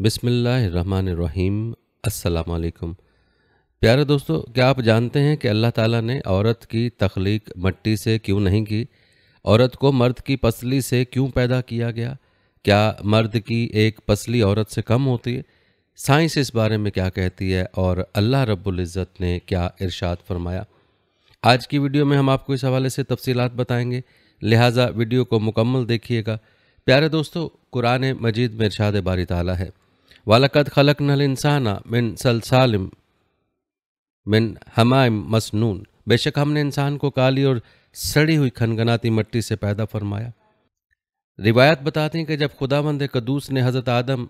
बिसमीम असलकम प्यारे दोस्तों क्या आप जानते हैं कि अल्लाह ताला ने औरत की तख्लीक मट्टी से क्यों नहीं की औरत को मर्द की पसली से क्यों पैदा किया गया क्या मर्द की एक पसली औरत से कम होती है साइंस इस बारे में क्या कहती है और अल्लाह रब्ज़त ने क्या इरशाद फरमाया आज की वीडियो में हम आपको इस हवाले से तफसीत बताएँगे लिहाजा वीडियो को मुकम्मल देखिएगा प्यारे दोस्तों कुरान मजीद में इरशाद बारी ताला है वलकद खलक नल इंसाना मिन सलसालिम मिन हमायम मसनून बेशक हमने इंसान को काली और सड़ी हुई खनगनाती मट्टी से पैदा फरमाया रिवायत बताती हैं कि जब खुदावंद कदूस ने हज़रत आदम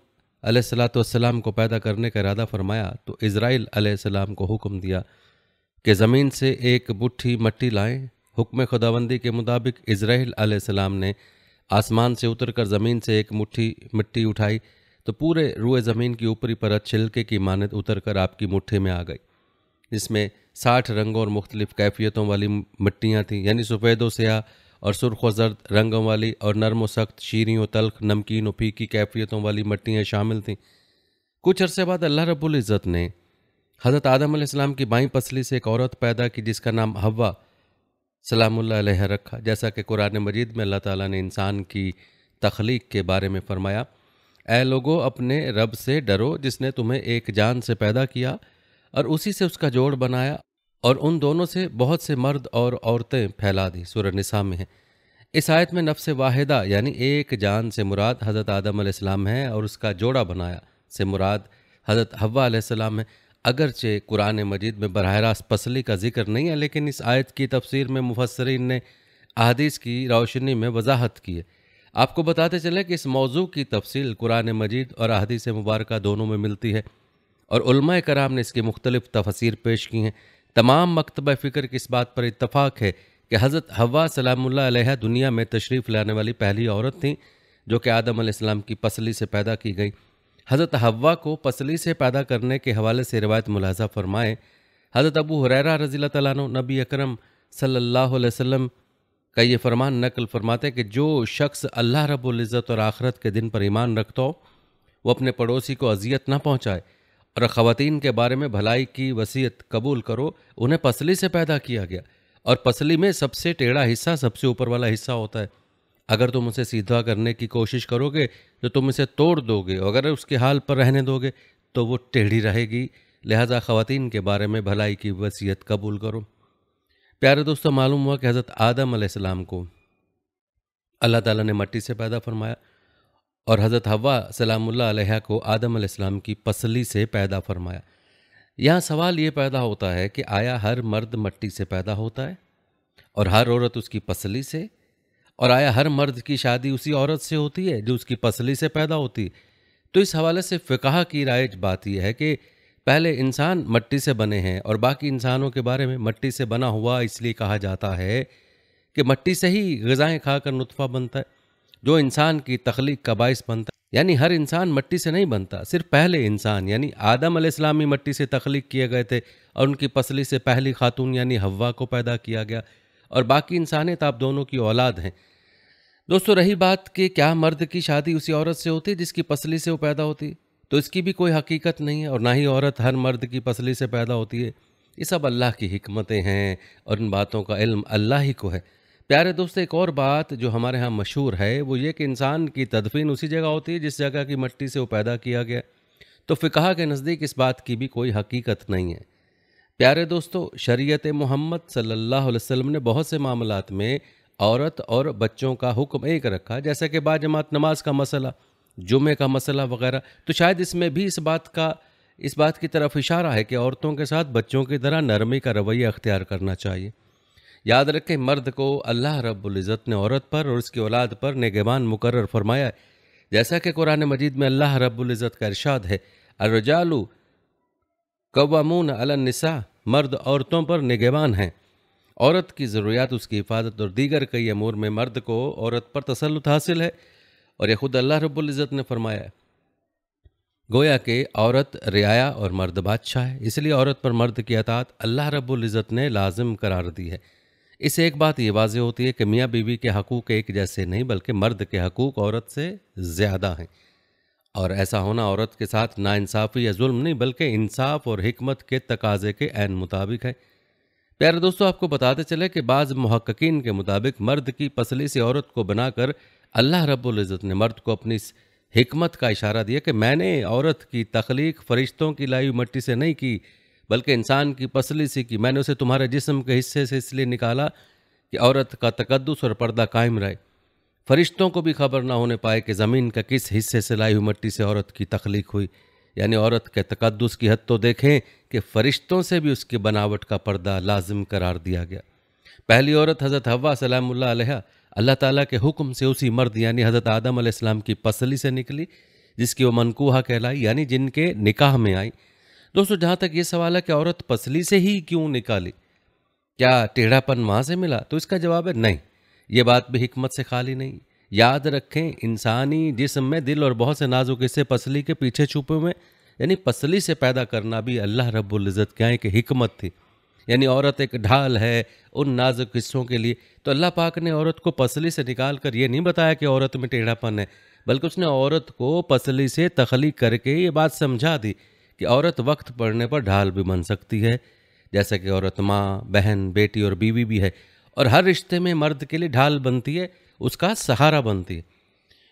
सलाम को पैदा करने का इरादा फरमाया तो इसराइल सलाम को हुक्म दिया कि ज़मीन से एक बुट्ठी मट्टी लाएं हुक्म खुदाबंदी के मुताबिक इसराइल सलाम ने आसमान से उतर कर ज़मीन से एक मुट्ठी मिट्टी उठाई तो पूरे रुए ज़मीन की ऊपरी परत छिलके की मानद उतर कर आपकी मुट्ठी में आ गई इसमें साठ रंगों और मुख्तलिफ कैफियतों वाली मिट्टियाँ थीं यानी सफ़ेद व स्याह और सुरख व जर्द रंगों वाली और नरम व सख्त शीरी व तलख नमकीन व फीकी कैफियतों वाली मिट्टियाँ शामिल थीं कुछ अरसे बाद अल्लाह रब्बुल इज़्ज़त ने हज़रत आदम की बाई पसली से एक औरत पैदा की जिसका नाम हवा सलामुल्ला रखा जैसा कि कुरान मजीद में अल्लाह ताला ने इंसान की तख्लीक के बारे में फ़रमाया ए लोगो अपने रब से डरो जिसने तुम्हें एक जान से पैदा किया और उसी से उसका जोड़ बनाया और उन दोनों से बहुत से मर्द और औरतें फैला दी सुर निसा में है इस आयत में नफ्स वाहिदा यानी एक जान से मुराद हज़रत आदम आसमाम है और उसका जोड़ा बनाया से मुराद हज़रत हवा है अगरचे कुरान मजीद में बरह रास्त पसली का जिक्र नहीं है लेकिन इस आयत की तफसीर में मुफसरीन ने अहदीस की रोशनी में वजाहत की है आपको बताते चले कि इस मौजू की तफसील कुरान मजीद और अहदीस मुबारक दोनों में मिलती है और कराम ने इसकी मुख्तलिफ तफसीर पेश की हैं तमाम मकतब फ़िक्र की इस बात पर इतफ़ाक़ है कि हज़रत हवा सलाम्ला दुनिया में तशरीफ़ लाने वाली पहली औरत थी जो कि आदम आदम की पसली से पैदा की गई हज़रत हवा को पसली से पैदा करने के हवाले से रवायत मुलाजा फरमाएँ हज़रत अबू हुररा रज़ी तबी नबी सल्ला वसम का ये फरमान नकल फरमाते कि जो शख्स अल्लाह रबुल्ज़त और आखरत के दिन पर ईमान रखता हो वो अपने पड़ोसी को अजियत ना पहुँचाए और ख़वान के बारे में भलाई की वसीयत कबूल करो उन्हें पसली से पैदा किया गया और पसली में सबसे टेढ़ा हिस्सा सबसे ऊपर वाला हिस्सा होता है अगर तुम उसे सीधा करने की कोशिश करोगे तो तुम इसे तोड़ दोगे अगर उसके हाल पर रहने दोगे तो वो टेढ़ी रहेगी लिहाजा ख़वान के बारे में भलाई की वसीयत कबूल करो प्यारे दोस्तों मालूम हुआ कि हज़रत आदम सलाम को अल्लाह ताला ने मट्टी से पैदा फरमाया और हज़रत हवा सलामुल्ला को आदम सलाम की पसली से पैदा फरमाया यहाँ सवाल ये पैदा होता है कि आया हर मर्द मट्टी से पैदा होता है और हर औरत उसकी पसली से और आया हर मर्द की शादी उसी औरत से होती है जो उसकी पसली से पैदा होती है तो इस हवाले से फ़िकाह की राय बात यह है कि पहले इंसान मट्टी से बने हैं और बाकी इंसानों के बारे में मट्टी से बना हुआ इसलिए कहा जाता है कि मट्टी से ही गज़ाएँ खाकर नुतफ़ा बनता है जो इंसान की तख्लीक का बायस बनता है यानी हर इंसान मट्टी से नहीं बनता सिर्फ पहले इंसान यानी आदम अलैहिस्सलामी मट्टी से तख्लीक किए गए थे और उनकी पसली से पहली खातून यानी हवा को पैदा किया गया और बाकी इंसानियत आप दोनों की औलाद हैं दोस्तों रही बात कि क्या मर्द की शादी उसी औरत से होती जिसकी पसली से वो पैदा होती तो इसकी भी कोई हकीकत नहीं है और ना ही औरत हर मर्द की पसली से पैदा होती है ये सब अल्लाह की हमतें हैं और इन बातों का इल्म अल्लाह ही को है प्यारे दोस्त एक और बात जो हमारे यहाँ मशहूर है वो ये कि इंसान की तदफीन उसी जगह होती है जिस जगह की मट्टी से वो पैदा किया गया तो फ़िका के नज़दीक इस बात की भी कोई हकीकत नहीं है प्यारे दोस्तों शरीय मोहम्मद सल्ला वसम ने बहुत से मामलों में औरत और बच्चों का हुक्म एक रखा जैसा कि बाजमात नमाज का मसला जुमे का मसला वगैरह तो शायद इसमें भी इस बात का इस बात की तरफ इशारा है कि औरतों के साथ बच्चों की तरह नरमी का रवैया अख्तियार करना चाहिए याद रखें मर्द को अल्लाह रब्ज़त ने औरत पर और उसकी औलाद पर निगेबान मुकर फरमाया है जैसा कि कुरान मजीद में अल्लाह रब्ज़त का इरशाद है अरजालु कवामून अलनिसा मर्द औरतों पर निगेबान हैं औरत की ज़रूरियात उसकी हिफाजत और दीगर कई अमूर में मर्द को औरत पर तसलुत हासिल है और यह खुद अल्लाह रबुल्ज़त ने फरमाया गोया के औरत रियाया और मर्द बादशाह है इसलिए औरत पर मर्द की अतात अल्लाह रब्ज़त ने लाजिम करार दी है इससे एक बात ये वाज होती है कि मियाँ बीवी के हकूक़ एक जैसे नहीं बल्कि मर्द के हकूक़ औरत से ज़्यादा हैं और ऐसा होना औरत के साथ नाानसाफ़ी या जुल्म नहीं बल्कि इंसाफ और हमत के तकाजे के ऐन मुताबिक है प्यारे दोस्तों आपको बताते चले कि बाज़ महक्कीन के मुताबिक मर्द की पसली से औरत को बनाकर अल्लाह रबुल्ज़त ने मर्द को अपनी इस हमत का इशारा दिया कि मैंने औरत की तख्लीक फरिश्तों की लाई मट्टी से नहीं की बल्कि इंसान की पसली से की मैंने उसे तुम्हारे जिसम के हिस्से से इसलिए निकाला कि औरत का तकदस और पर्दा कायम रहे फरिश्तों को भी खबर ना होने पाए कि ज़मीन का किस हिस्से से लाई हुई मट्टी से औरत की तख्लीक हुई यानी औरत के तकदस की हद तो देखें कि फरिश्तों से भी उसकी बनावट का पर्दा लाजिम करार दिया गया पहली औरत हज़रत हवा सलाम अल्लाह ताला के हुक्म से उसी मर्द यानी हज़रत आदम आसमाम की पसली से निकली जिसकी वो मनकूहा कहलाई यानी जिनके निकाह में आई दोस्तों जहाँ तक ये सवाल है कि औरत पसली से ही क्यों निकाली क्या टेढ़ापन वहाँ से मिला तो इसका जवाब है नहीं ये बात भी हमत से खाली नहीं याद रखें इंसानी जिसम में दिल और बहुत से नाजुक हिस्से पसली के पीछे छुपे हुए यानी पसली से पैदा करना भी अल्लाह रब्बुल्ज़त क्या है एक हमत थी यानी औरत एक ढाल है उन नाजुक किस्सों के लिए तो अल्लाह पाक ने औरत को पसली से निकाल कर ये नहीं बताया कि औरत में टेढ़ापन है बल्कि उसने औरत को पसली से तखली करके ये बात समझा दी कि औरत वक्त पड़ने पर ढाल भी बन सकती है जैसा कि औरत माँ बहन बेटी और बीवी भी है और हर रिश्ते में मर्द के लिए ढाल बनती है उसका सहारा बनती है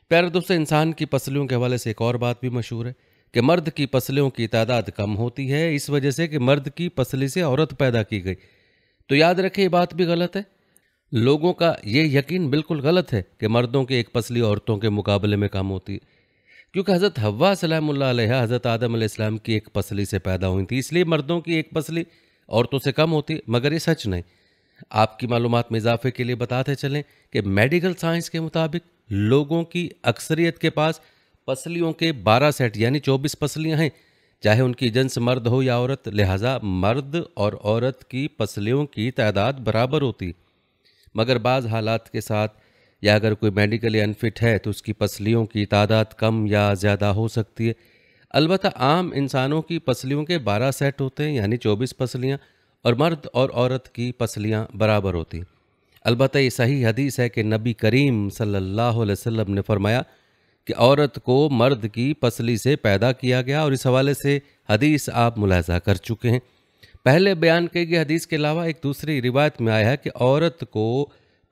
प्यारे दोस्तों इंसान की पसलियों के हवाले से एक और बात भी मशहूर है कि मर्द की पसलियों की तादाद कम होती है इस वजह से कि मर्द की पसली से औरत पैदा की गई तो याद रखें ये बात भी गलत है लोगों का ये यकीन बिल्कुल गलत है कि मर्दों की एक पसली औरतों के मुकाबले में कम होती है क्योंकि हज़रत हवा सलाम्ला हज़रत आदम इस्लाम की एक पसली से पैदा हुई थी इसलिए मर्दों की एक पसली औरतों से कम होती मगर ये सच नहीं आपकी मालूम में इजाफे के लिए बताते चलें कि मेडिकल साइंस के मुताबिक लोगों की अक्सरियत के पास पसलियों के 12 सेट यानी 24 पसलियां हैं चाहे उनकी जन्स मर्द हो या औरत लिहाजा मर्द और औरत की पसलियों की तादाद बराबर होती मगर बाज़ हालात के साथ या अगर कोई मेडिकली अनफिट है तो उसकी पसलियों की तादाद कम या ज़्यादा हो सकती है अलबत् आम इंसानों की पसलियों के 12 सेट होते हैं यानी 24 पसलियाँ और मर्द और औरत की पसलियाँ बराबर होती अलबत् ये सही हदीस है कि नबी करीम सल्लल्लाहु अलैहि वसल्लम ने फरमाया कि औरत को मर्द की पसली से पैदा किया गया और इस हवाले से हदीस आप मुलाजा कर चुके हैं पहले बयान की गई हदीस के अलावा एक दूसरी रिवायत में आया है कि औरत को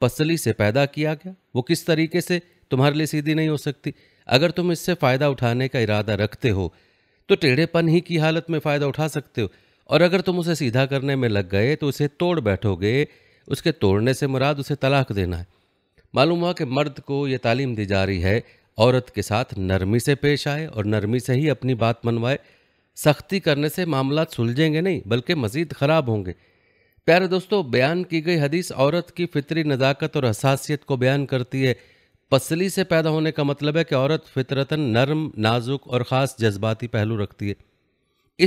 पसली से पैदा किया गया वो किस तरीके से तुम्हारे लिए सीधी नहीं हो सकती अगर तुम इससे फ़ायदा उठाने का इरादा रखते हो तो टेढ़ेपन ही की हालत में फ़ायदा उठा सकते हो और अगर तुम उसे सीधा करने में लग गए तो उसे तोड़ बैठोगे उसके तोड़ने से मुराद उसे तलाक देना है मालूम हुआ कि मर्द को ये तालीम दी जा रही है औरत के साथ नरमी से पेश आए और नरमी से ही अपनी बात मनवाए सख्ती करने से मामला सुलझेंगे नहीं बल्कि मजीद खराब होंगे प्यारे दोस्तों बयान की गई हदीस औरत की फितरी नज़ाकत और हसासीत को बयान करती है पसली से पैदा होने का मतलब है कि औरत फितरतन नरम नाजुक और ख़ास जज्बाती पहलू रखती है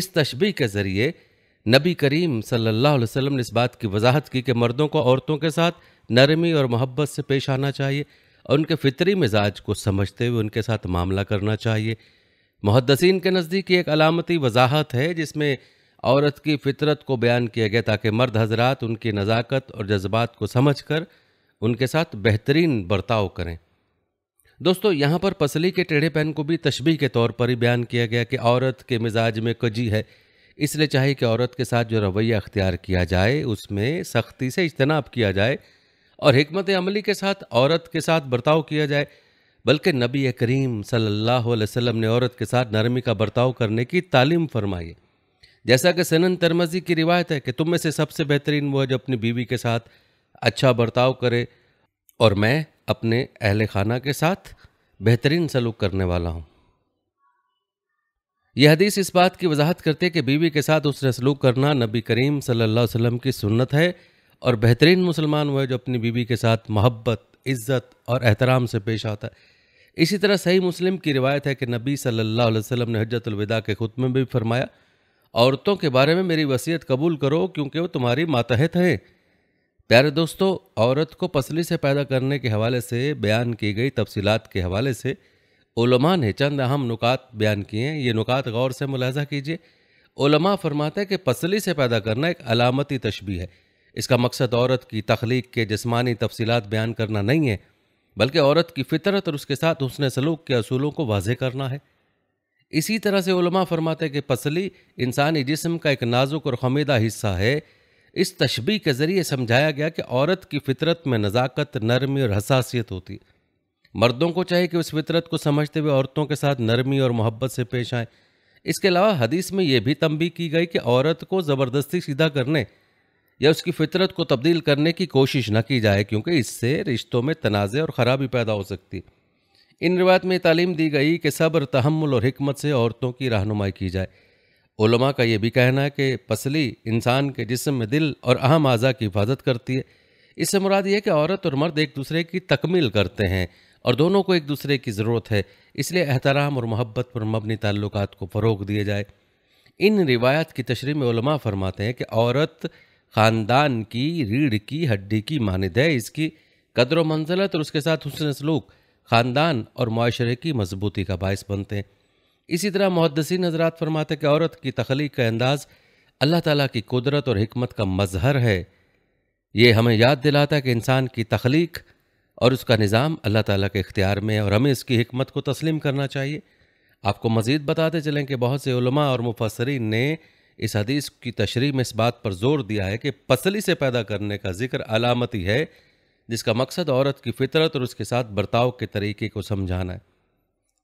इस तशबी के ज़रिए नबी करीम सल्लल्लाहु अलैहि वसल्लम ने इस बात की वजाहत की कि मर्दों को औरतों के साथ नरमी और मोहब्बत से पेश आना चाहिए और उनके फितरी मिजाज को समझते हुए उनके साथ मामला करना चाहिए मुहदसिन के नज़दीक एक अलामती वजाहत है जिसमें औरत की फितरत को बयान किया गया ताकि मर्द हजरात उनकी नज़ाकत और जज्बात को समझ कर उनके साथ बेहतरीन बर्ताव करें दोस्तों यहाँ पर पसली के टेढ़े पैन को भी तशबी के तौर पर ही बयान किया गया कि औरत के मिजाज में कजी है इसलिए चाहिए कि औरत के साथ जो रवैया अख्तियार किया जाए उसमें सख्ती से इजतनाब किया जाए और हमत अमली के साथ औरत के साथ बर्ताव किया जाए बल्कि नबी करीम सल्लल्लाहु अलैहि वसल्लम ने औरत के साथ नरमी का बर्ताव करने की तालीम फरमाई जैसा कि सनन तरमजी की रिवायत है कि तुम में से सबसे बेहतरीन वो है जो अपनी बीवी के साथ अच्छा बर्ताव करे और मैं अपने अहल खाना के साथ बेहतरीन सलूक करने वाला हूँ यह हदीस इस बात की वजाहत करते कि बीवी के साथ उसने सलूक करना नबी करीम सल्लल्लाहु अलैहि वसल्लम की सुन्नत है और बेहतरीन मुसलमान वो है जो अपनी बीवी के साथ मोहब्बत इज़्ज़त और एहतराम से पेश आता है इसी तरह सही मुस्लिम की रिवायत है कि नबी सल्लल्लाहु अलैहि वसल्लम ने हजरतुलविदा के ख़ुत में भी फरमाया औरतों के बारे में मेरी वसीयत कबूल करो क्योंकि वो तुम्हारी मातहत हैं प्यारे दोस्तों औरत को पसली से पैदा करने के हवाले से बयान की गई तफसीत के हवाले से उलमा ने चंद अहम नुकात बयान किए हैं ये नुकात गौर से मुलाजा कीजिए उलमा फरमाते हैं कि पसली से पैदा करना एक अलामती तशबी है इसका मकसद औरत की तख्लीक के जिसमानी तफसीत बयान करना नहीं है बल्कि औरत की फितरत और उसके साथ उसने सलूक के असूलों को वाजे करना है इसी तरह से उलमा फरमाते कि पसली इंसानी जिस्म का एक नाजुक और खमीदा हिस्सा है इस तशबी के ज़रिए समझाया गया कि औरत की फितरत में नज़ाकत नरमी और हसासीत होती मर्दों को चाहिए कि उस फितरत को समझते हुए औरतों के साथ नरमी और मोहब्बत से पेश आएँ इसके अलावा हदीस में यह भी तंबी की गई कि औरत को ज़बरदस्ती सीधा करने या उसकी फितरत को तब्दील करने की कोशिश न की जाए क्योंकि इससे रिश्तों में तनाज़े और ख़राबी पैदा हो सकती इन रिवायत में तालीम दी गई कि सब्र तहमुल और हमत से औरतों की रहनुमाई की जाए उलमा का यह भी कहना है कि पसली इंसान के जिसम में दिल और अहम अज़ा की हिफाजत करती है इससे मुराद ये कि औरत और मर्द एक दूसरे की तकमील करते हैं और दोनों को एक दूसरे की ज़रूरत है इसलिए एहतराम और मोहब्बत पर मबनी ताल्लुकात को फ़रोग दिए जाए इन रिवायत की तशरी में फरमाते हैं कि औरत ख़ानदान की रीढ़ की हड्डी की मानद है इसकी कदर व मंजिलत और उसके साथ हुसन सलूक ख़ानदान और माशरे की मजबूती का बायस बनते हैं इसी तरह मुहदसी नजरात फरमाते कि औरत की तख्लीक का अंदाज़ अल्लाह ताला की कुदरत और हमत का मजहर है ये हमें याद दिलाता है कि इंसान की तख्लीक और उसका निज़ाम अल्लाह ताला के इख्तियार में है और हमें इसकी हमत को तस्लीम करना चाहिए आपको मज़ीद बताते चलें कि बहुत से और मुफसरीन ने इस हदीस की तशरी में इस बात पर जोर दिया है कि पसली से पैदा करने का जिक्र अलामती है जिसका मकसद औरत की फितरत और उसके साथ बर्ताव के तरीके को समझाना है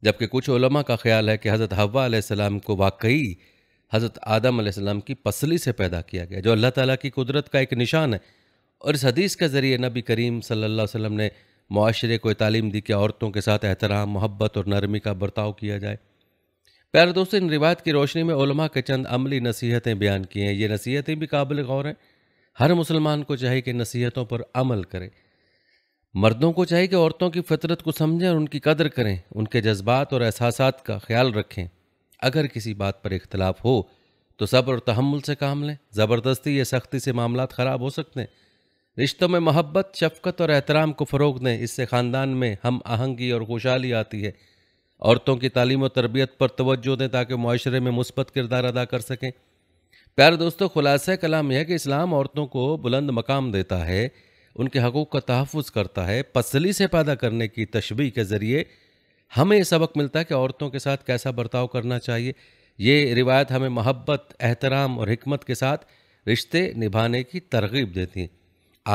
जबकि कुछ उलमा का ख्याल है कि हज़रत हवा सलाम को वाकई हज़रत आदम सलाम की पसली से पैदा किया गया जो अल्लाह ताला की कुदरत का एक निशान है और इस हदीस के ज़रिए नबी करीम सल्ला अलैहि ने माशरे को तालीम दी कि औरतों के साथ एहतराम मोहब्बत और नरमी का बर्ताव किया जाए प्यारे दोस्तों इन रिवायत की रोशनी में उलमा के चंद अमली नसीहतें बयान की हैं ये नसीहतें भी काबिल गौर हैं हर मुसलमान को चाहिए कि नसीहतों पर अमल करें मर्दों को चाहिए कि औरतों की फितरत को समझें और उनकी कदर करें उनके जज्बात और एहसास का ख्याल रखें अगर किसी बात पर इख्तलाफ हो तो सब्र और तहमुल से काम लें ज़बरदस्ती या सख्ती से मामला ख़राब हो सकते हैं रिश्तों में मोहब्बत शफकत और एहतराम को फ़रोग दें इससे ख़ानदान में हम आहंगी और खुशहाली आती है औरतों की तालीम और तरबियत पर तोज्जो दें ताकि माशरे में मुस्बत किरदार अदा कर सकें प्यारे दोस्तों खुलासा कलाम यह है कि इस्लाम औरतों को बुलंद मकाम देता है उनके हकूक़ का तहफ़ करता है पसली से पैदा करने की तशबी के ज़रिए हमें सबक मिलता है कि औरतों के साथ कैसा बर्ताव करना चाहिए ये रिवायत हमें महब्बत एहतराम और हमत के साथ रिश्ते निभाने की तरगीब देती है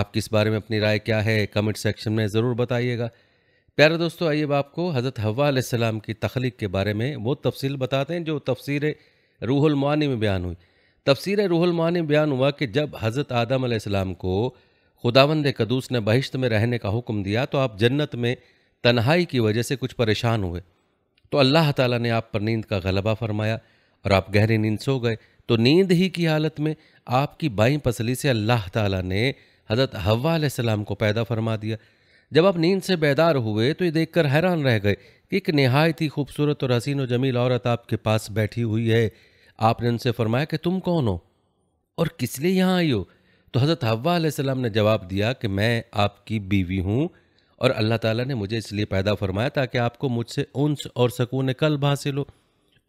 आपकी इस बारे में अपनी राय क्या है कमेंट सेक्शन में ज़रूर बताइएगा प्यारे दोस्तों आइए आपको हज़रत हवा सलाम की तख्लीक के बारे में वो तफसील बताते हैं जो तफसीर रूहलमानी में बयान हुई तफसर रूहलमानी में बयान हुआ कि जब हज़रत आदम आसमाम को खुदावंद कदूस ने बहिश्त में रहने का हुक्म दिया तो आप जन्नत में तन्हाई की वजह से कुछ परेशान हुए तो अल्लाह ताला ने आप पर नींद का गलबा फरमाया और आप गहरी नींद सो गए तो नींद ही की हालत में आपकी बाई पसली से अल्लाह ताला ने हज़रत हवा सलाम को पैदा फरमा दिया जब आप नींद से बेदार हुए तो ये देखकर हैरान रह गए कि एक नहायत ही खूबसूरत और हसीन व जमील औरत आपके पास बैठी हुई है आपने उनसे फरमाया कि तुम कौन हो और किस लिए यहाँ आई हो तो हज़रत हवा ने जवाब दिया कि मैं आपकी बीवी हूँ और अल्लाह ताला ने मुझे इसलिए पैदा फरमाया ताकि आपको मुझसे उन्स और सकून कल्ब हासिल हो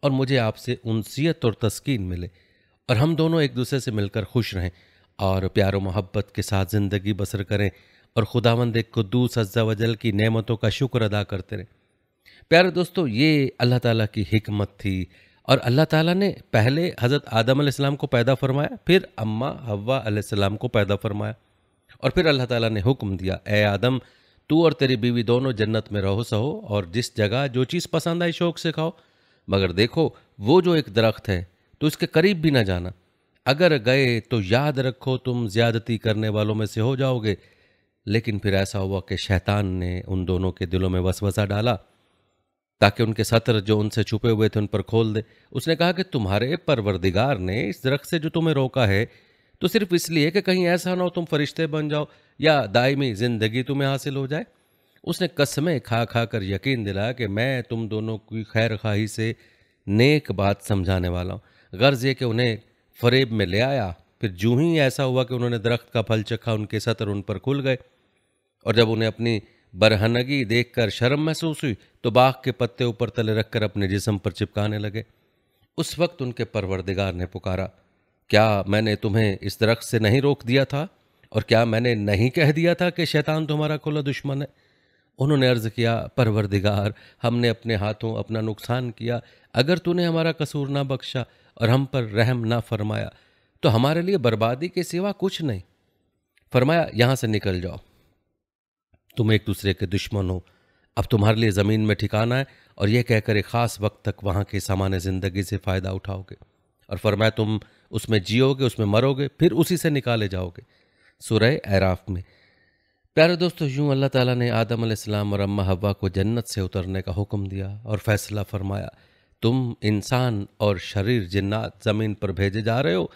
और मुझे आपसे उनसीत और तस्किन मिले और हम दोनों एक दूसरे से मिलकर खुश रहें और प्यार मोहब्बत के साथ ज़िंदगी बसर करें और खुदावंद कुद्दूस अज्जा वजल की नेमतों का शुक्र अदा करते रहे प्यारे दोस्तों ये अल्लाह ताला की हमत थी और अल्लाह ताला ने पहले हज़रत आदम आसमाम को पैदा फरमाया फिर अम्मा हवा आसमाम को पैदा फरमाया और फिर अल्लाह ताला ने हुक्म दिया ए आदम तू और तेरी बीवी दोनों जन्नत में रहो सहो और जिस जगह जो चीज़ पसंद आई शौक से खाओ मगर देखो वो जो एक दरख्त है तो उसके करीब भी ना जाना अगर गए तो याद रखो तुम ज्यादती करने वालों में से हो जाओगे लेकिन फिर ऐसा हुआ कि शैतान ने उन दोनों के दिलों में वसवसा डाला ताकि उनके सत्र जो उनसे छुपे हुए थे उन पर खोल दे उसने कहा कि तुम्हारे परवरदिगार ने इस दरख्त से जो तुम्हें रोका है तो सिर्फ इसलिए कि कहीं ऐसा ना हो तुम फरिश्ते बन जाओ या दायमी ज़िंदगी तुम्हें हासिल हो जाए उसने कसमें खा खा कर यकीन दिलाया कि मैं तुम दोनों की खैर खाही से नेक बात समझाने वाला हूँ गर्ज ये कि उन्हें फरेब में ले आया फिर जूँ ही ऐसा हुआ कि उन्होंने दरख्त का फल चखा उनके सतर उन पर खुल गए और जब उन्हें अपनी बरहनगी देखकर शर्म महसूस हुई तो बाघ के पत्ते ऊपर तले रखकर अपने जिसम पर चिपकाने लगे उस वक्त उनके परवरदिगार ने पुकारा क्या मैंने तुम्हें इस दरख्त से नहीं रोक दिया था और क्या मैंने नहीं कह दिया था कि शैतान तुम्हारा खुला दुश्मन है उन्होंने अर्ज़ किया परवरदिगार हमने अपने हाथों अपना नुकसान किया अगर तूने हमारा कसूर ना बख्शा और हम पर रहम ना फरमाया तो हमारे लिए बर्बादी के सिवा कुछ नहीं फरमाया यहाँ से निकल जाओ तुम एक दूसरे के दुश्मन हो अब तुम्हारे लिए ज़मीन में ठिकाना है और यह कहकर एक ख़ास वक्त तक वहाँ की सामान्य ज़िंदगी से फ़ायदा उठाओगे और फरमाए तुम उसमें जियोगे उसमें मरोगे फिर उसी से निकाले जाओगे सुरह एराफ में प्यारे दोस्तों यूँ अल्लाह ताला ने आदम आसमाम और अम्मा हवा को जन्नत से उतरने का हुक्म दिया और फ़ैसला फरमाया तुम इंसान और शरीर जिन्नात ज़मीन पर भेजे जा रहे हो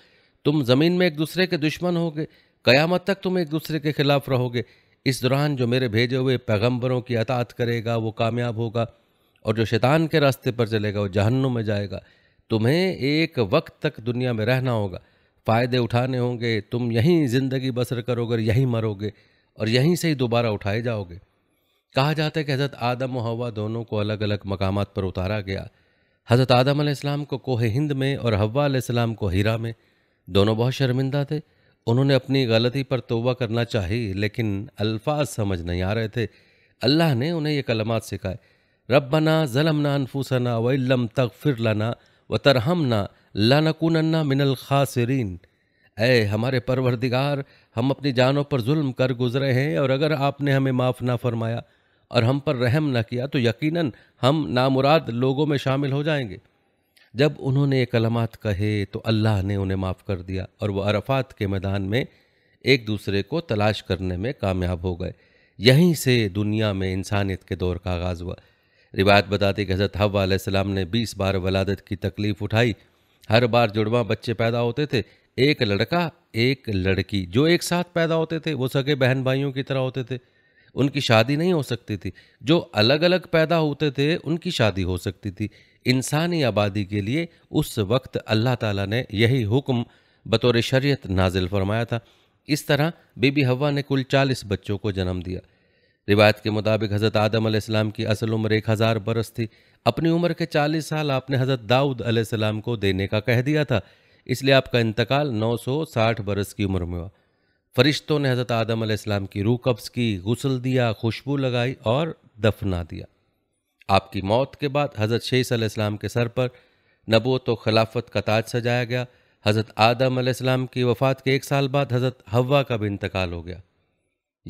तुम ज़मीन में एक दूसरे के दुश्मन होगे क़यामत तक तुम एक दूसरे के ख़िलाफ़ रहोगे इस दौरान जो मेरे भेजे हुए पैगंबरों की अतात करेगा वो कामयाब होगा और जो शैतान के रास्ते पर चलेगा वो जहन्नुम में जाएगा तुम्हें एक वक्त तक दुनिया में रहना होगा फ़ायदे उठाने होंगे तुम यहीं ज़िंदगी बसर करोगे और यहीं मरोगे और यहीं से ही दोबारा उठाए जाओगे कहा जाता है कि हज़रत आदम और हवा दोनों को अलग अलग मकाम पर उतारा गया हज़रत आदम आसमाम को कोहे हिंद में और हवा आसमाम को हीरा में दोनों बहुत शर्मिंदा थे उन्होंने अपनी गलती पर तोबा करना चाहिए लेकिन अल्फाज समझ नहीं आ रहे थे अल्लाह ने उन्हें ये कलमात सिखाए रबना जलमना अनफूसना वम तक फिर लाना व तरहमना लानकुनन्ना मिनल खासरीन ए हमारे परवरदिगार हम अपनी जानों पर जुल्म कर गुजरे हैं और अगर आपने हमें माफ़ ना फरमाया और हम पर रहम ना किया तो यकीनन हम नामुराद लोगों में शामिल हो जाएंगे जब उन्होंने ये कलमात कहे तो अल्लाह ने उन्हें माफ़ कर दिया और वह अरफात के मैदान में एक दूसरे को तलाश करने में कामयाब हो गए यहीं से दुनिया में इंसानियत के दौर का आगाज़ हुआ रिवायत बताती कि हज़रत हवाम ने बीस बार वलादत की तकलीफ़ उठाई हर बार जुड़वा बच्चे पैदा होते थे एक लड़का एक लड़की जो एक साथ पैदा होते थे वो सगे बहन भाइयों की तरह होते थे उनकी शादी नहीं हो सकती थी जो अलग अलग पैदा होते थे उनकी शादी हो सकती थी इंसानी आबादी के लिए उस वक्त अल्लाह ताला ने यही हुक्म बतौर शरीयत नाजिल फरमाया था इस तरह बीबी हवा ने कुल चालीस बच्चों को जन्म दिया रिवायत के मुताबिक हज़रत आदम आसमाम की असल उम्र एक हज़ार बरस थी अपनी उम्र के चालीस साल आपने हज़रत दाऊद आसमाम को देने का कह दिया था इसलिए आपका इंतकाल नौ सौ साठ बरस की उम्र में हुआ फरिश्तों ने हज़रत आदम आसमाम की रूह कब्ज़ की गुसल दिया खुशबू लगाई और दफना दिया आपकी मौत के बाद हज़रत शेसम के सर पर नबोत व खिलाफत का ताज सजाया गया हज़रत आदम आसमाम की वफ़ात के एक साल बाद हज़रत हवा का भी इंतकाल हो गया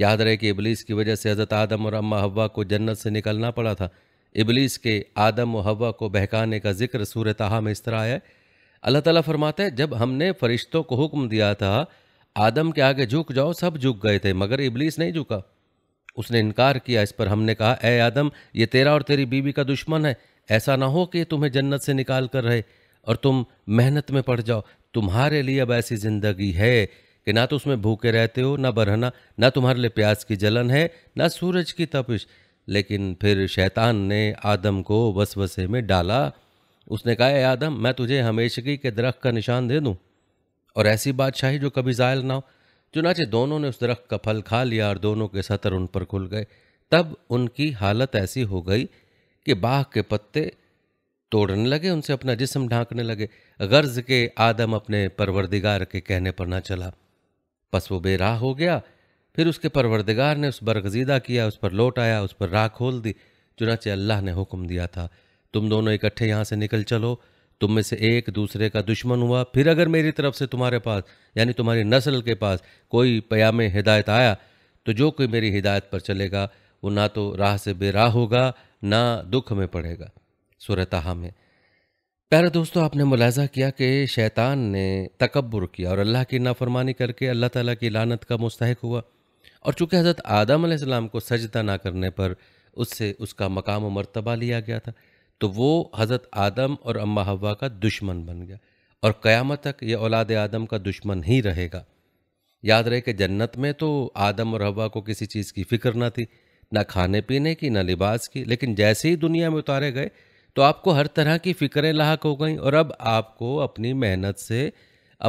याद रहे कि इबलीस की वजह से हज़रत आदम और अम्मा हवा को जन्नत से निकलना पड़ा था इबलीस के आदम व हवा को बहकाने का जिक्र सूरतहा में इस तरह आया अल्लाह ताला फरमाते हैं जब हमने फरिश्तों को हुक्म दिया था आदम के आगे झुक जाओ सब झुक गए थे मगर इबलीस नहीं झुका उसने इनकार किया इस पर हमने कहा ए आदम ये तेरा और तेरी बीवी का दुश्मन है ऐसा ना हो कि तुम्हें जन्नत से निकाल कर रहे और तुम मेहनत में पड़ जाओ तुम्हारे लिए अब ऐसी ज़िंदगी है कि ना तो उसमें भूखे रहते हो ना बरहना ना तुम्हारे लिए प्यास की जलन है ना सूरज की तपिश लेकिन फिर शैतान ने आदम को वसवसे में डाला उसने कहा आदम मैं तुझे हमेशगी के दरख्त का निशान दे दूँ और ऐसी बादशाही जो कभी ज़ायल ना हो चुनाचे दोनों ने उस दरख्त का फल खा लिया और दोनों के सतर उन पर खुल गए तब उनकी हालत ऐसी हो गई कि बाघ के पत्ते तोड़ने लगे उनसे अपना जिस्म ढांकने लगे गर्ज के आदम अपने परवरदिगार के कहने पर ना चला बस वो बेराह हो गया फिर उसके परवरदिगार ने उस बरगजीदा किया उस पर लौट आया उस पर राह खोल दी चुनाचे अल्लाह ने हुक्म दिया था तुम दोनों इकट्ठे यहाँ से निकल चलो तुम में से एक दूसरे का दुश्मन हुआ फिर अगर मेरी तरफ से तुम्हारे पास यानी तुम्हारी नस्ल के पास कोई पयाम हिदायत आया तो जो कोई मेरी हिदायत पर चलेगा वो ना तो राह से बेराह होगा ना दुख में पड़ेगा सुरतहा में प्यारे दोस्तों आपने मुलाजा किया कि शैतान ने तकबर किया और अल्लाह की नाफरमानी करके अल्लाह ताला की लानत का मुस्तक हुआ और चूँकि हज़रत आदम को सजदा ना करने पर उससे उसका मकाम मरतबा लिया गया था तो वो हज़रत आदम और अम्मा हवा का दुश्मन बन गया और क़यामत तक ये औलाद आदम का दुश्मन ही रहेगा याद रहे कि जन्नत में तो आदम और हवा को किसी चीज़ की फ़िक्र ना थी ना खाने पीने की ना लिबास की लेकिन जैसे ही दुनिया में उतारे गए तो आपको हर तरह की फ़िक्रें लाक हो गई और अब आपको अपनी मेहनत से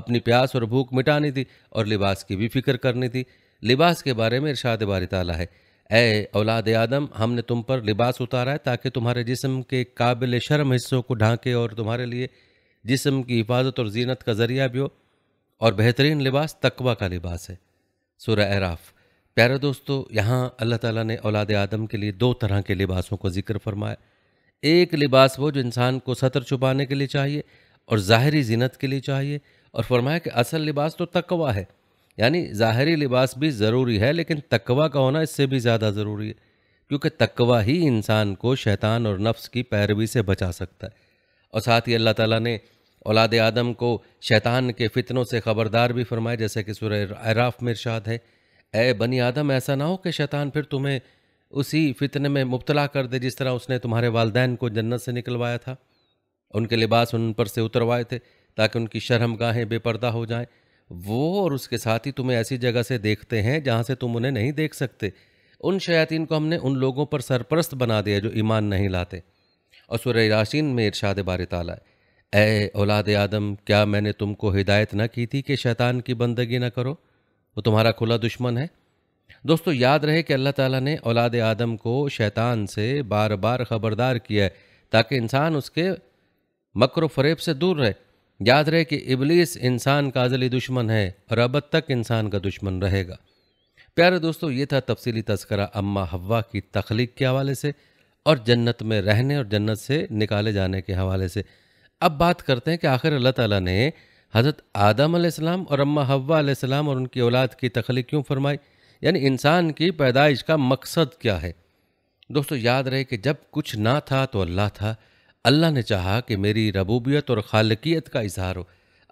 अपनी प्यास और भूख मिटानी थी और लिबास की भी फ़िक्र करनी थी लिबास के बारे में इरशाद बारी ताला है ए औलाद आदम हमने तुम पर लिबास उतारा है ताकि तुम्हारे जिसम के काबिल शर्म हिस्सों को ढांके और तुम्हारे लिए जिसम की हिफाजत और जीनत का ज़रिया भी हो और बेहतरीन लिबास तकवा का लिबास है सुर एराफ़ प्यारे दोस्तों यहाँ अल्लाह ताला ने औलाद आदम के लिए दो तरह के लिबासों को जिक्र फरमाया एक लिबास वो जो इंसान को सतर छुपाने के लिए चाहिए और ज़ाहरी जीनत के लिए चाहिए और फरमाया कि असल लिबास तो तकवा है यानी ज़ाहरी लिबास भी ज़रूरी है लेकिन तकवा का होना इससे भी ज़्यादा ज़रूरी है क्योंकि तकवा ही इंसान को शैतान और नफ्स की पैरवी से बचा सकता है और साथ ही अल्लाह ताला ने औलाद आदम को शैतान के फितनों से खबरदार भी फरमाया जैसे कि सुर अराफ में है ए बनी आदम ऐसा ना हो कि शैतान फिर तुम्हें उसी फितने में मुबतला कर दे जिस तरह उसने तुम्हारे वालदेन को जन्नत से निकलवाया था उनके लिबास उन पर से उतरवाए थे ताकि उनकी शर्म गाहें बेपर्दा हो जाएं वो और उसके साथ ही तुम्हें ऐसी जगह से देखते हैं जहाँ से तुम उन्हें नहीं देख सकते उन शयातीन को हमने उन लोगों पर सरपरस्त बना दिया जो ईमान नहीं लाते और सुर यासिन में इरशाद बार ताला है ए औलाद आदम क्या मैंने तुमको हिदायत न की थी कि शैतान की बंदगी ना करो वो तुम्हारा खुला दुश्मन है दोस्तों याद रहे कि अल्लाह ताला ने औलाद आदम को शैतान से बार बार ख़बरदार किया है ताकि इंसान उसके मकर फरेब से दूर रहे याद रहे कि इबलीस इंसान का अजली दुश्मन है और अब तक इंसान का दुश्मन रहेगा प्यारे दोस्तों ये था तफसीली तस्करा अम्मा हवा की तख्लीक के हवाले से और जन्नत में रहने और जन्नत से निकाले जाने के हवाले से अब बात करते हैं कि आखिर अल्लाह ताला ने हज़रत आदम आसमाम और अम्मा हवा और उनकी औलाद की तख्लीक क्यों फरमाई यानी इंसान की पैदाइश का मकसद क्या है दोस्तों याद रहे कि जब कुछ ना था तो अल्लाह था अल्लाह ने चाहा कि मेरी रबूबियत और खालकियत का इजहार हो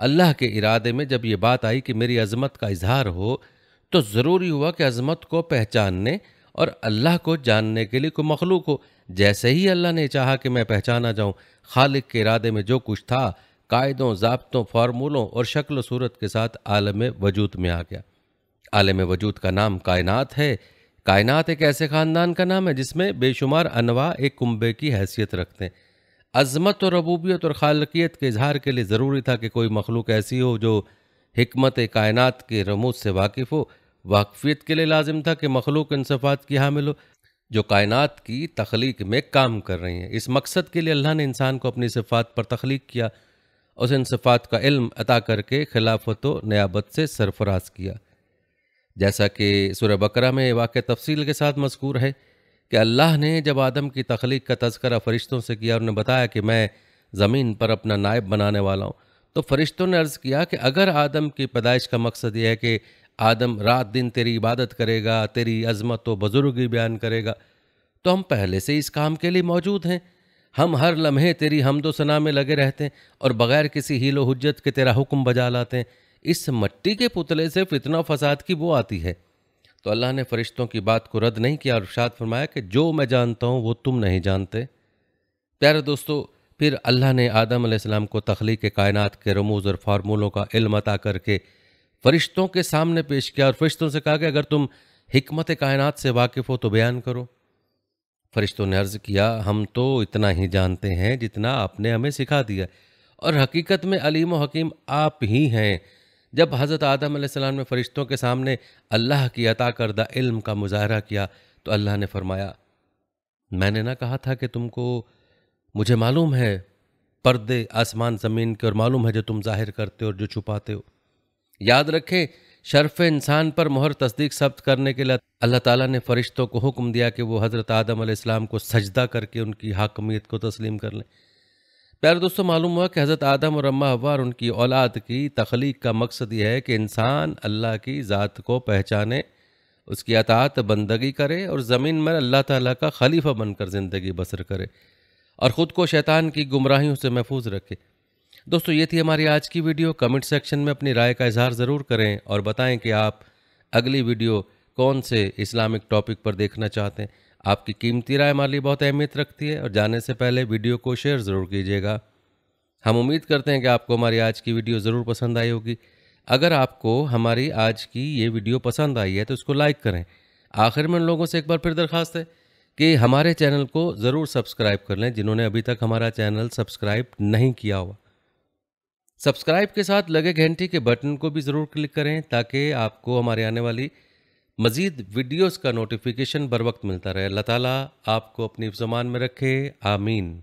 अल्लाह के इरादे में जब ये बात आई कि मेरी अजमत का इजहार हो तो ज़रूरी हुआ कि अजमत को पहचानने और अल्लाह को जानने के लिए कोई मखलूक हो जैसे ही अल्लाह ने चाहा कि मैं पहचाना जाऊँ खालिक के इरादे में जो कुछ था कायदों ज़बतों फार्मूलों और शक्ल सूरत के साथ आलम वजूद में आ गया आलम वजूद का नाम कायनात है कायनात एक ऐसे ख़ानदान का नाम है जिसमें बेशुमार अनवा एक कुंबे की हैसियत रखते हैं अज़मत और रबूबियत और खालकियत के इजहार के लिए ज़रूरी था कि कोई मखलूक ऐसी हो जो हमत कायनत के रमूज से वाकिफ़ हो वाकफियत के लिए लाजिम था कि मखलूक इंसफात की हामिल हो जो कायनत की तख्लीक में काम कर रही हैं इस मकसद के लिए अल्लाह ने इंसान को अपनी सिफात पर तख्लीक किया उस इंसफात का इल्म अता करके खिलाफत नयाबत से सरफराज किया जैसा कि सुर बकरा में वाक़ तफसील के साथ मजकूर है कि अल्लाह ने जब आदम की तख्लीक का तस्करा फरिश्तों से किया उन्हें बताया कि मैं ज़मीन पर अपना नायब बनाने वाला हूँ तो फरिश्तों ने अर्ज़ किया कि अगर आदम की पैदाइश का मकसद यह है कि आदम रात दिन तेरी इबादत करेगा तेरी अजमत व बुजुर्गी बयान करेगा तो हम पहले से इस काम के लिए मौजूद हैं हम हर लम्हे तेरी हमदोसना में लगे रहते हैं और बग़ैर किसी हीलो हजत के तेरा हुक्म बजा लाते हैं इस मट्टी के पुतले से फितना फसाद की वो आती है तो अल्लाह ने फरिश्तों की बात को रद्द नहीं किया और इर्शाद फरमाया कि जो मैं जानता हूँ वो तुम नहीं जानते प्यारे दोस्तों फिर अल्लाह ने आदम आसमाम को तख्लीक कायनात के रमूज और फार्मूलों का इल्म अता करके फरिश्तों के सामने पेश किया और फरिश्तों से कहा कि अगर तुम हमत कायनात से वाकिफ़ हो तो बयान करो फरिश्तों ने अर्ज़ किया हम तो इतना ही जानते हैं जितना आपने हमें सिखा दिया और हकीकत में अलीम हकीम आप ही हैं जब हज़रत आदम सलाम ने फ़रिश्तों के सामने अल्लाह की अता करदा इल्म का मुजाहरा किया तो अल्लाह ने फरमाया मैंने ना कहा था कि तुमको मुझे मालूम है पर्दे आसमान ज़मीन के और मालूम है जो तुम जाहिर करते हो और जो छुपाते हो याद रखें शर्फ इंसान पर मोहर तस्दीक सब्त करने के लिए अल्लाह ताला ने फ़रिश्तों को हुक्म दिया कि वो हज़रत आदम आसमाम को सजदा करके उनकी हाकमियत को तस्लीम कर लें प्यारे दोस्तों मालूम हुआ कि हज़रत आदम और अम्मा हवा और उनकी औलाद की तख्लीक का मकसद यह है कि इंसान अल्लाह की ज़ात को पहचाने उसकी अतात बंदगी करे और ज़मीन में अल्लाह ताला का खलीफा बनकर ज़िंदगी बसर करे और ख़ुद को शैतान की गुमराहियों से महफूज रखे दोस्तों ये थी हमारी आज की वीडियो कमेंट सेक्शन में अपनी राय का इजहार ज़रूर करें और बताएं कि आप अगली वीडियो कौन से इस्लामिक टॉपिक पर देखना चाहते हैं आपकी कीमती राय हमारे लिए बहुत अहमियत रखती है और जाने से पहले वीडियो को शेयर ज़रूर कीजिएगा हम उम्मीद करते हैं कि आपको हमारी आज की वीडियो ज़रूर पसंद आई होगी अगर आपको हमारी आज की ये वीडियो पसंद आई है तो इसको लाइक करें आखिर में उन लोगों से एक बार फिर दरख्वास्त है कि हमारे चैनल को ज़रूर सब्सक्राइब कर लें जिन्होंने अभी तक हमारा चैनल सब्सक्राइब नहीं किया हुआ सब्सक्राइब के साथ लगे घंटी के बटन को भी ज़रूर क्लिक करें ताकि आपको हमारे आने वाली मज़ीद वीडियोज़ का नोटिफिकेशन बर वक्त मिलता रहे अल्लाह ताली आपको अपनी जबान में रखे आमीन